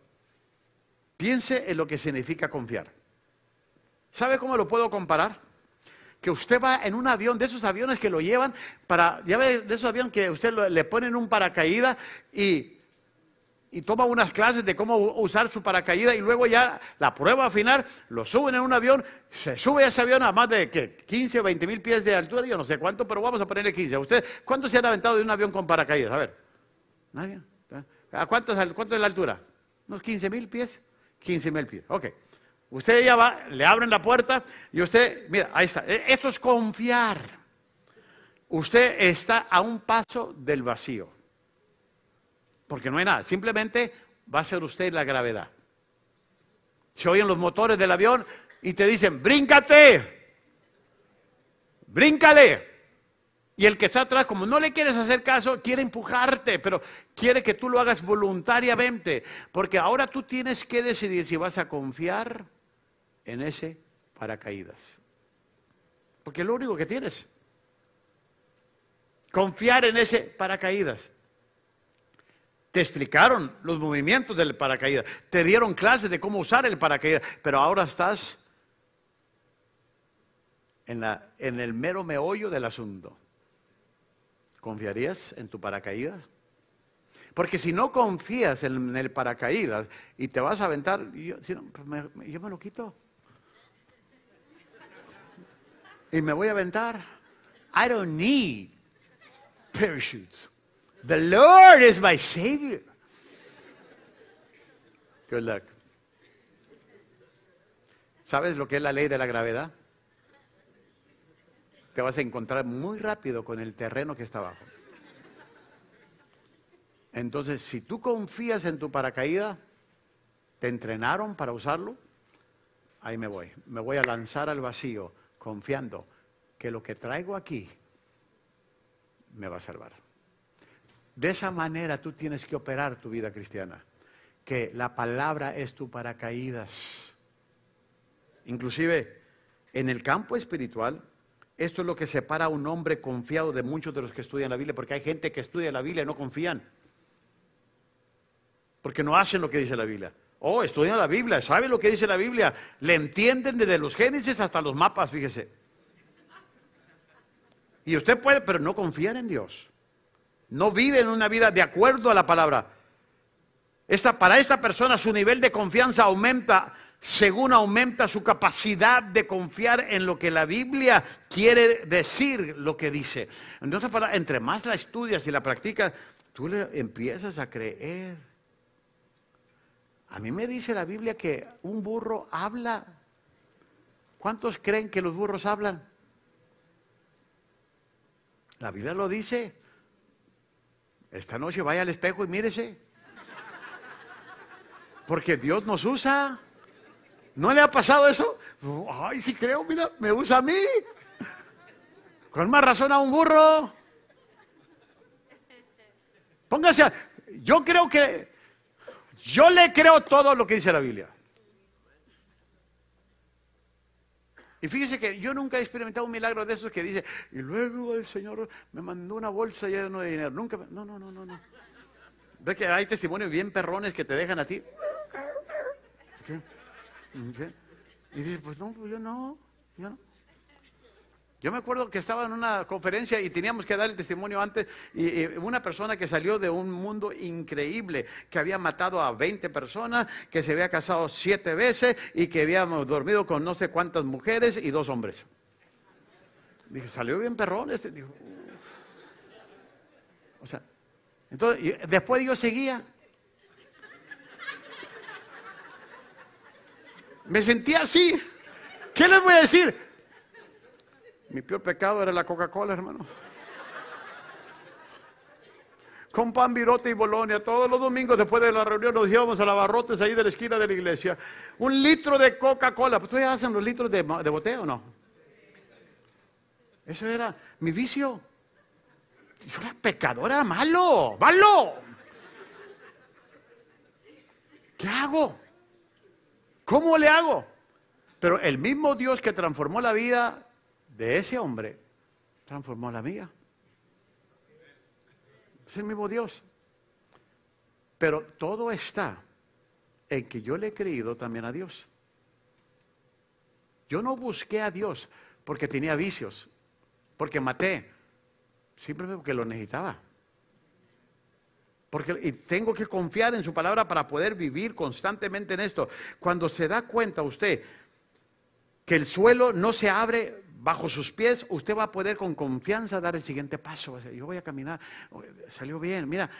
[SPEAKER 1] piense en lo que significa confiar. ¿Sabe cómo lo puedo comparar? Que usted va en un avión, de esos aviones que lo llevan para, ya ve, de esos aviones que usted le le ponen un paracaídas y y toma unas clases de cómo usar su paracaídas y luego ya la prueba final, lo suben en un avión, se sube a ese avión a más de 15 o 20 mil pies de altura, yo no sé cuánto, pero vamos a ponerle 15. ¿Usted cuánto se han aventado de un avión con paracaídas? A ver, nadie. ¿Ah? ¿A cuánto, cuánto es la altura? ¿Unos 15 mil pies? 15 mil pies, ok. Usted ya va, le abren la puerta y usted, mira, ahí está. E-, esto es confiar. Usted está a un paso del vacío. Porque no hay nada. Simplemente va a ser usted la gravedad. Se oyen los motores del avión y te dicen, bríncate, bríncale. Y el que está atrás, como no le quieres hacer caso, quiere empujarte, pero quiere que tú lo hagas voluntariamente. Porque ahora tú tienes que decidir si vas a confiar en ese paracaídas. Porque es lo único que tienes. Confiar en ese paracaídas. Te explicaron los movimientos del paracaídas. Te dieron clases de cómo usar el paracaídas. Pero ahora estás en, la, en el mero meollo del asunto. ¿Confiarías en tu paracaídas? Porque si no confías en el paracaídas y te vas a aventar, yo, pues me, yo me lo quito. Y me voy a aventar. I don't need parachutes. The Lord is my Savior. Good luck. ¿Sabes lo que es la ley de la gravedad? Te vas a encontrar muy rápido con el terreno que está abajo. Entonces, si tú confías en tu paracaídas, te entrenaron para usarlo, ahí me voy. Me voy a lanzar al vacío confiando que lo que traigo aquí me va a salvar. De esa manera tú tienes que operar tu vida cristiana, que la palabra es tu paracaídas. Inclusive, en el campo espiritual, esto es lo que separa a un hombre confiado de muchos de los que estudian la Biblia, porque hay gente que estudia la Biblia y no confían, porque no hacen lo que dice la Biblia. Oh, estudian la Biblia, saben lo que dice la Biblia, le entienden desde los Génesis hasta los mapas, fíjese. Y usted puede, pero no confían en Dios no viven una vida de acuerdo a la palabra. Esta, para esta persona su nivel de confianza aumenta según aumenta su capacidad de confiar en lo que la Biblia quiere decir, lo que dice. Entonces, entre más la estudias y la practicas, tú le empiezas a creer. A mí me dice la Biblia que un burro habla. ¿Cuántos creen que los burros hablan? La Biblia lo dice. Esta noche vaya al espejo y mírese. Porque Dios nos usa. ¿No le ha pasado eso? Ay, sí creo, mira, me usa a mí. Con más razón a un burro. Póngase a, Yo creo que... Yo le creo todo lo que dice la Biblia. Y fíjese que yo nunca he experimentado un milagro de esos que dice, y luego el Señor me mandó una bolsa llena de dinero. Nunca, no, no, no, no, no. ¿Ves que hay testimonios bien perrones que te dejan a ti? ¿Qué? ¿Qué? Y dice, pues no, pues yo no, yo no. Yo me acuerdo que estaba en una conferencia y teníamos que dar el testimonio antes, y, una persona que salió de un mundo increíble, que había matado a 20 personas, que se había casado siete veces y que habíamos dormido con no sé cuántas mujeres y dos hombres. Dije, salió bien perrón este. Dijo, O sea, entonces, después yo seguía. Me sentía así. ¿Qué les voy a decir? Mi peor pecado era la Coca-Cola, hermano. Con pan, virote y bolonia, todos los domingos después de la reunión nos íbamos a la barrotes ahí de la esquina de la iglesia. Un litro de Coca-Cola. Pues ustedes hacen los litros de, de o ¿no? Eso era mi vicio. Yo era pecador, era malo, malo. ¿Qué hago? ¿Cómo le hago? Pero el mismo Dios que transformó la vida de ese hombre transformó la mía. Es el mismo Dios. Pero todo está en que yo le he creído también a Dios. Yo no busqué a Dios porque tenía vicios, porque maté, simplemente porque lo necesitaba. Porque y tengo que confiar en su palabra para poder vivir constantemente en esto. Cuando se da cuenta usted que el suelo no se abre bajo sus pies, usted va a poder con confianza dar el siguiente paso. Yo voy a caminar, salió bien, mira,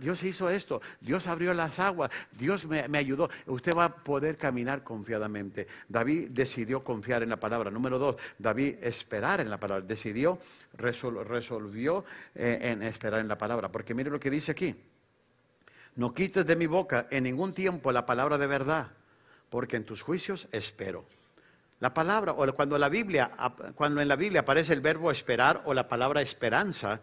[SPEAKER 1] Dios hizo esto, Dios abrió las aguas, Dios me, ayudó. Usted va a poder caminar confiadamente. David decidió confiar en la palabra. Número dos, David esperar en la palabra. Decidió, resolvió eh, en esperar en la palabra. Porque mire lo que dice aquí. No quites de mi boca en ningún tiempo la palabra de verdad, porque en tus juicios espero. La palabra, o cuando, en la Biblia aparece el verbo esperar o la palabra esperanza,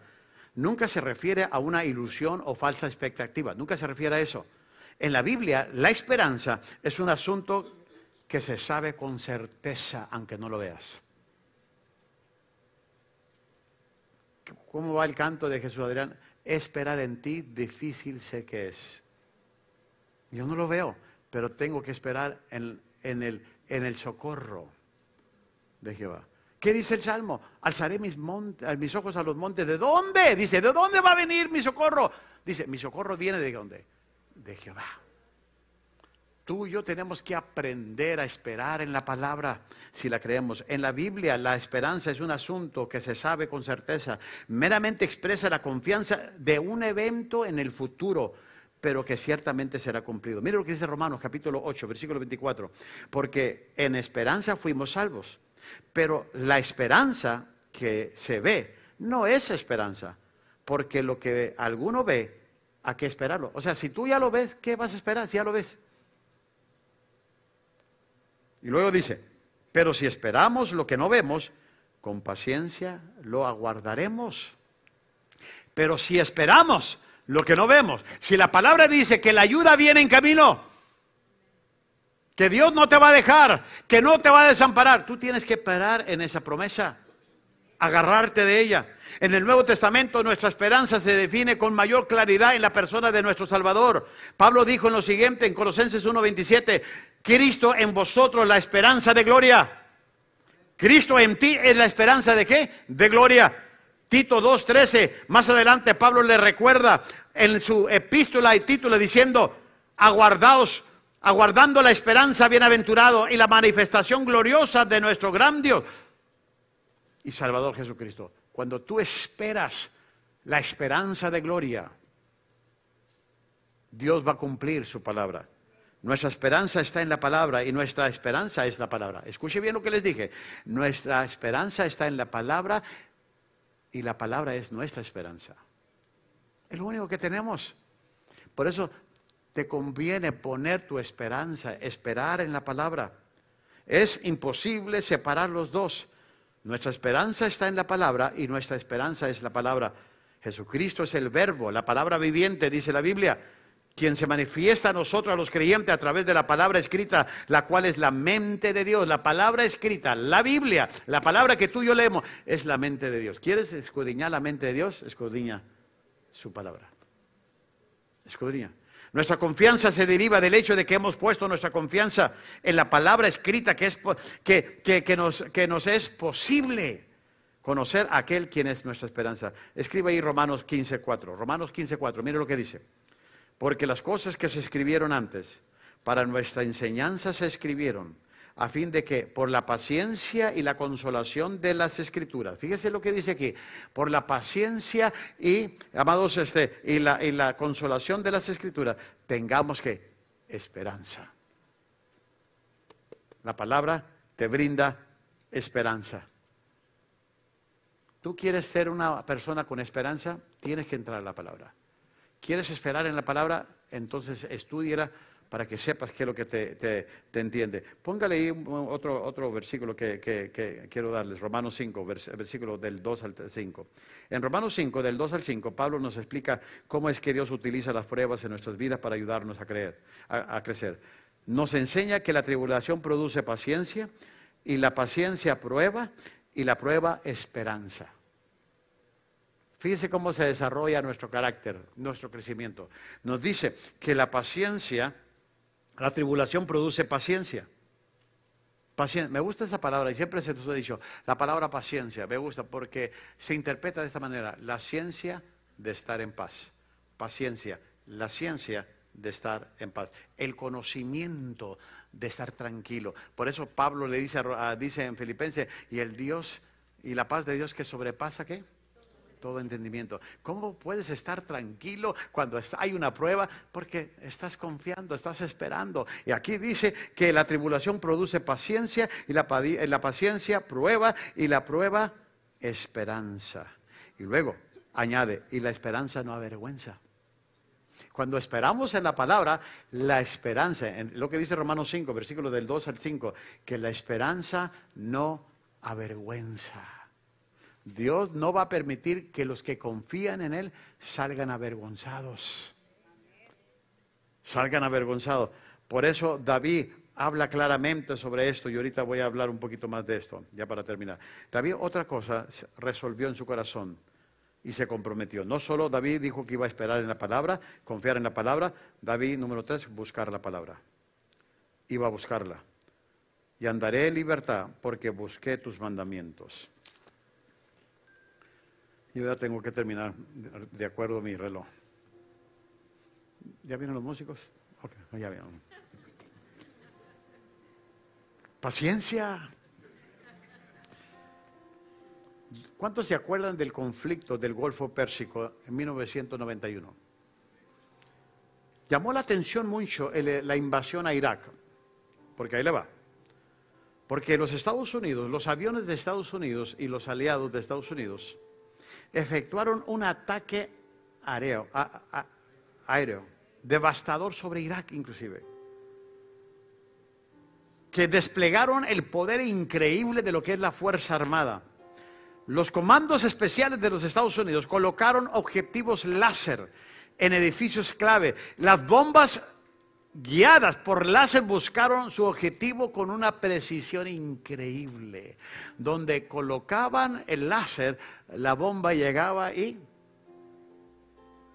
[SPEAKER 1] nunca se refiere a una ilusión o falsa expectativa, nunca se refiere a eso. En la Biblia, la esperanza es un asunto que se sabe con certeza, aunque no lo veas. ¿Cómo va el canto de Jesús Adrián? Esperar en ti, difícil sé que es. Yo no lo veo, pero tengo que esperar en, en el en el socorro de Jehová. ¿Qué dice el Salmo? Alzaré mis, eh, mis ojos a los montes. ¿De dónde? Dice, ¿de dónde va a venir mi socorro? Dice, mi socorro viene de dónde? De Jehová. Tú y yo tenemos que aprender a esperar en la palabra, si la creemos. En la Biblia la esperanza es un asunto que se sabe con certeza. Meramente expresa la confianza de un evento en el futuro pero que ciertamente será cumplido. Mira lo que dice Romanos capítulo 8, versículo 24, porque en esperanza fuimos salvos, pero la esperanza que se ve no es esperanza, porque lo que alguno ve, ¿a qué esperarlo? O sea, si tú ya lo ves, ¿qué vas a esperar si ya lo ves? Y luego dice, pero si esperamos lo que no vemos, con paciencia lo aguardaremos. Pero si esperamos lo que no vemos. Si la palabra dice que la ayuda viene en camino, que Dios no te va a dejar, que no te va a desamparar, tú tienes que parar en esa promesa, agarrarte de ella. En el Nuevo Testamento nuestra esperanza se define con mayor claridad en la persona de nuestro Salvador. Pablo dijo en lo siguiente, en Colosenses 1:27, Cristo en vosotros la esperanza de gloria. Cristo en ti es la esperanza de qué? De gloria. Tito 2.13, más adelante Pablo le recuerda en su epístola y título diciendo, aguardaos, aguardando la esperanza bienaventurado y la manifestación gloriosa de nuestro gran Dios y Salvador Jesucristo. Cuando tú esperas la esperanza de gloria, Dios va a cumplir su palabra. Nuestra esperanza está en la palabra y nuestra esperanza es la palabra. Escuche bien lo que les dije. Nuestra esperanza está en la palabra y la palabra es nuestra esperanza. Es lo único que tenemos. Por eso te conviene poner tu esperanza, esperar en la palabra. Es imposible separar los dos. Nuestra esperanza está en la palabra y nuestra esperanza es la palabra. Jesucristo es el verbo, la palabra viviente, dice la Biblia quien se manifiesta a nosotros, a los creyentes, a través de la palabra escrita, la cual es la mente de Dios. La palabra escrita, la Biblia, la palabra que tú y yo leemos, es la mente de Dios. ¿Quieres escudriñar la mente de Dios? Escudriña su palabra. Escudriña. Nuestra confianza se deriva del hecho de que hemos puesto nuestra confianza en la palabra escrita que, nos, es posible conocer a aquel quien es nuestra esperanza. Escribe ahí Romanos 15.4. Romanos 15.4. Mire lo que dice. Porque las cosas que se escribieron antes, para nuestra enseñanza se escribieron, a fin de que por la paciencia y la consolación de las escrituras, fíjese lo que dice aquí, por la paciencia y, amados, este, y la, y la consolación de las escrituras, tengamos que esperanza. La palabra te brinda esperanza. ¿Tú quieres ser una persona con esperanza? Tienes que entrar a la palabra. ¿Quieres esperar en la palabra? Entonces estudiela para que sepas qué es lo que te, entiende. Póngale ahí otro, versículo que, quiero darles, Romanos 5, versículo del 2 al 5. En Romanos 5, del 2 al 5, Pablo nos explica cómo es que Dios utiliza las pruebas en nuestras vidas para ayudarnos a, creer, a crecer. Nos enseña que la tribulación produce paciencia y la paciencia prueba y la prueba esperanza. Fíjese cómo se desarrolla nuestro carácter, nuestro crecimiento. Nos dice que la paciencia, la tribulación produce paciencia. Me gusta esa palabra, y siempre se nos ha dicho, la palabra paciencia, me gusta porque se interpreta de esta manera, la ciencia de estar en paz. Paciencia, la ciencia de estar en paz, el conocimiento de estar tranquilo. Por eso Pablo le dice, dice en Filipenses, y el Dios y la paz de Dios que sobrepasa qué? todo entendimiento. ¿Cómo puedes estar tranquilo cuando hay una prueba? Porque estás confiando, estás esperando. Y aquí dice que la tribulación produce paciencia y eh, la, paciencia prueba y la prueba esperanza. Y luego añade, y la esperanza no avergüenza. Cuando esperamos en la palabra, la esperanza, en lo que dice Romanos 5, versículos del 2 al 5, que la esperanza no avergüenza. Dios no va a permitir que los que confían en Él salgan avergonzados. Salgan avergonzados. Por eso David habla claramente sobre esto y ahorita voy a hablar un poquito más de esto, ya para terminar. David otra cosa resolvió en su corazón y se comprometió. No solo David dijo que iba a esperar en la palabra, confiar en la palabra, David número tres, buscar la palabra. Iba a buscarla. Y andaré en libertad porque busqué tus mandamientos. Yo ya tengo que terminar de acuerdo a mi reloj. ¿Ya vienen los músicos? ya vienen. Paciencia. ¿Cuántos se acuerdan del conflicto del Golfo Pérsico en 1991? Llamó la atención mucho eh, la invasión a Irak, porque ahí le va. Porque los Estados Unidos, los aviones de Estados Unidos y los aliados de Estados Unidos efectuaron un ataque aéreo, devastador sobre Irak inclusive, que desplegaron el poder increíble de lo que es la Fuerza Armada. Los comandos especiales de los Estados Unidos colocaron objetivos láser en edificios clave. Las bombas guiadas por Láser, buscaron su objetivo con una precisión increíble, donde colocaban el láser, la bomba llegaba y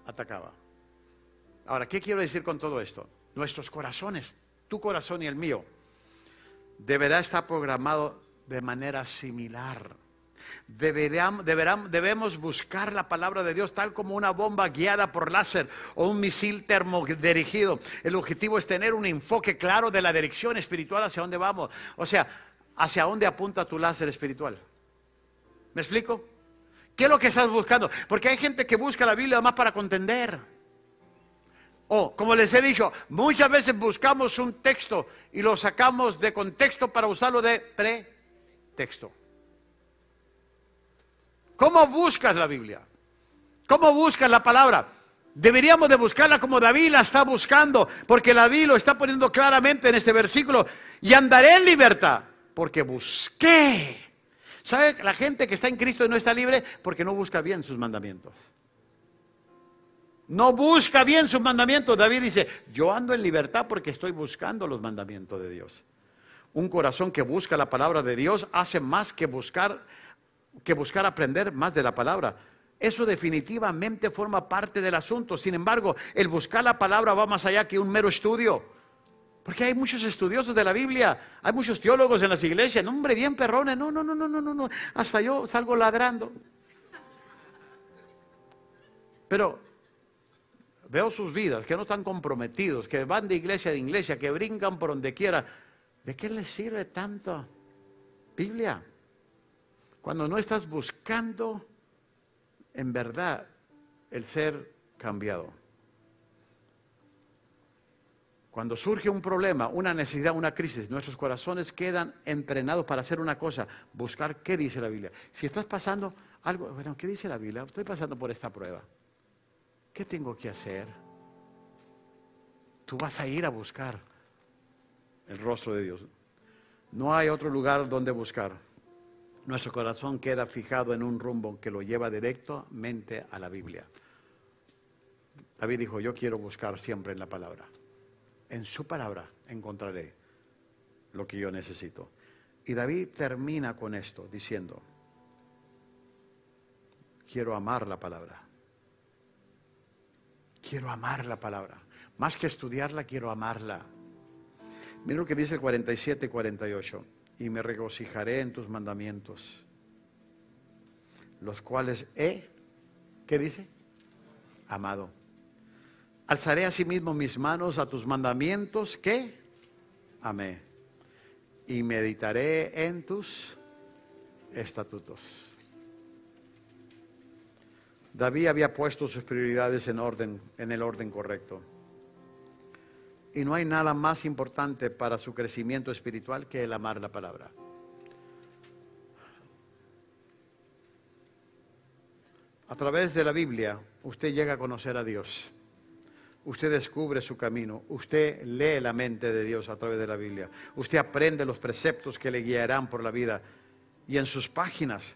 [SPEAKER 1] atacaba. Ahora, ¿qué quiero decir con todo esto? Nuestros corazones, tu corazón y el mío, deberá estar programado de manera similar. Deberíamos debemos buscar la palabra de Dios tal como una bomba guiada por láser o un misil termodirigido. El objetivo es tener un enfoque claro de la dirección espiritual hacia dónde vamos. O sea, hacia dónde apunta tu láser espiritual. ¿Me explico? ¿Qué es lo que estás buscando? Porque hay gente que busca la Biblia más para contender. O, como les he dicho, muchas veces buscamos un texto y lo sacamos de contexto para usarlo de pretexto. ¿Cómo buscas la Biblia? ¿Cómo buscas la palabra? Deberíamos de buscarla como David la está buscando, porque David lo está poniendo claramente en este versículo. Y andaré en libertad, porque busqué. ¿Sabe? La gente que está en Cristo y no está libre porque no busca bien sus mandamientos. No busca bien sus mandamientos. David dice, yo ando en libertad porque estoy buscando los mandamientos de Dios. Un corazón que busca la palabra de Dios hace más que buscar que buscar aprender más de la palabra. Eso definitivamente forma parte del asunto. Sin embargo, el buscar la palabra va más allá que un mero estudio. Porque hay muchos estudiosos de la Biblia, hay muchos teólogos en las iglesias, no, hombre, bien perrones, no, no, no, no, no, no, no, hasta yo salgo ladrando. Pero veo sus vidas, que no están comprometidos, que van de iglesia a iglesia, que brincan por donde quiera. ¿De qué les sirve tanto Biblia? Cuando no estás buscando en verdad el ser cambiado. Cuando surge un problema, una necesidad, una crisis, nuestros corazones quedan entrenados para hacer una cosa, buscar qué dice la Biblia. Si estás pasando algo, bueno, ¿qué dice la Biblia? Estoy pasando por esta prueba. ¿Qué tengo que hacer? Tú vas a ir a buscar el rostro de Dios. No hay otro lugar donde buscar nuestro corazón queda fijado en un rumbo que lo lleva directamente a la Biblia. David dijo, yo quiero buscar siempre en la palabra. En su palabra encontraré lo que yo necesito. Y David termina con esto diciendo, quiero amar la palabra. Quiero amar la palabra. Más que estudiarla, quiero amarla. Mira lo que dice el 47 y 48 y me regocijaré en tus mandamientos, los cuales he, ¿qué dice? Amado. Alzaré asimismo mis manos a tus mandamientos que amé y meditaré en tus estatutos. David había puesto sus prioridades en orden, en el orden correcto. Y no hay nada más importante para su crecimiento espiritual que el amar la palabra. A través de la Biblia usted llega a conocer a Dios. Usted descubre su camino, usted lee la mente de Dios a través de la Biblia, usted aprende los preceptos que le guiarán por la vida y en sus páginas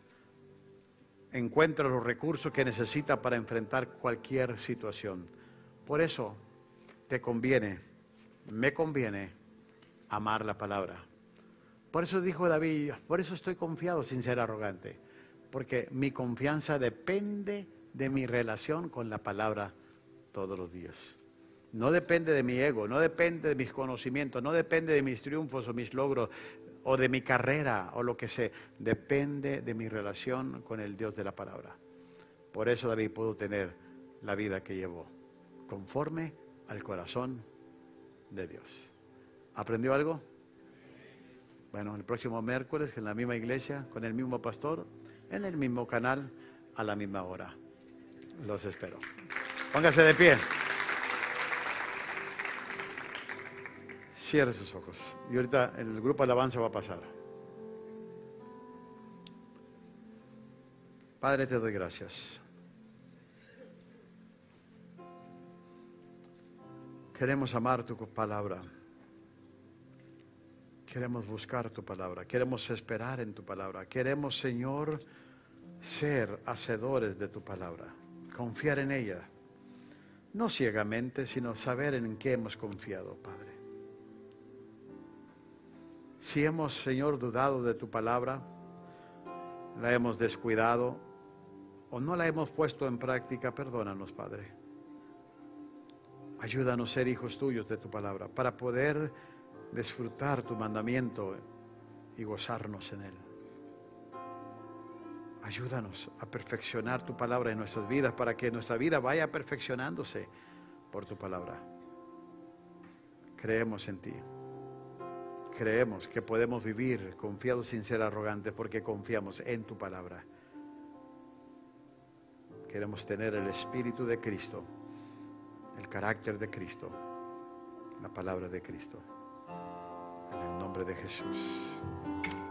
[SPEAKER 1] encuentra los recursos que necesita para enfrentar cualquier situación. Por eso te conviene me conviene amar la palabra. Por eso dijo David, por eso estoy confiado sin ser arrogante, porque mi confianza depende de mi relación con la palabra todos los días. No depende de mi ego, no depende de mis conocimientos, no depende de mis triunfos o mis logros o de mi carrera o lo que sea. Depende de mi relación con el Dios de la palabra. Por eso David pudo tener la vida que llevó, conforme al corazón de Dios. ¿Aprendió algo? Bueno, el próximo miércoles en la misma iglesia, con el mismo pastor, en el mismo canal, a la misma hora. Los espero. Póngase de pie. Cierre sus ojos. Y ahorita el grupo Alabanza va a pasar. Padre, te doy gracias. Queremos amar tu palabra. Queremos buscar tu palabra. Queremos esperar en tu palabra. Queremos, Señor, ser hacedores de tu palabra. Confiar en ella. No ciegamente, sino saber en qué hemos confiado, Padre. Si hemos, Señor, dudado de tu palabra, la hemos descuidado o no la hemos puesto en práctica, perdónanos, Padre. Ayúdanos a ser hijos tuyos de tu palabra para poder disfrutar tu mandamiento y gozarnos en él. Ayúdanos a perfeccionar tu palabra en nuestras vidas para que nuestra vida vaya perfeccionándose por tu palabra. Creemos en ti. Creemos que podemos vivir confiados sin ser arrogantes porque confiamos en tu palabra. Queremos tener el Espíritu de Cristo el carácter de Cristo, la palabra de Cristo. En el nombre de Jesús.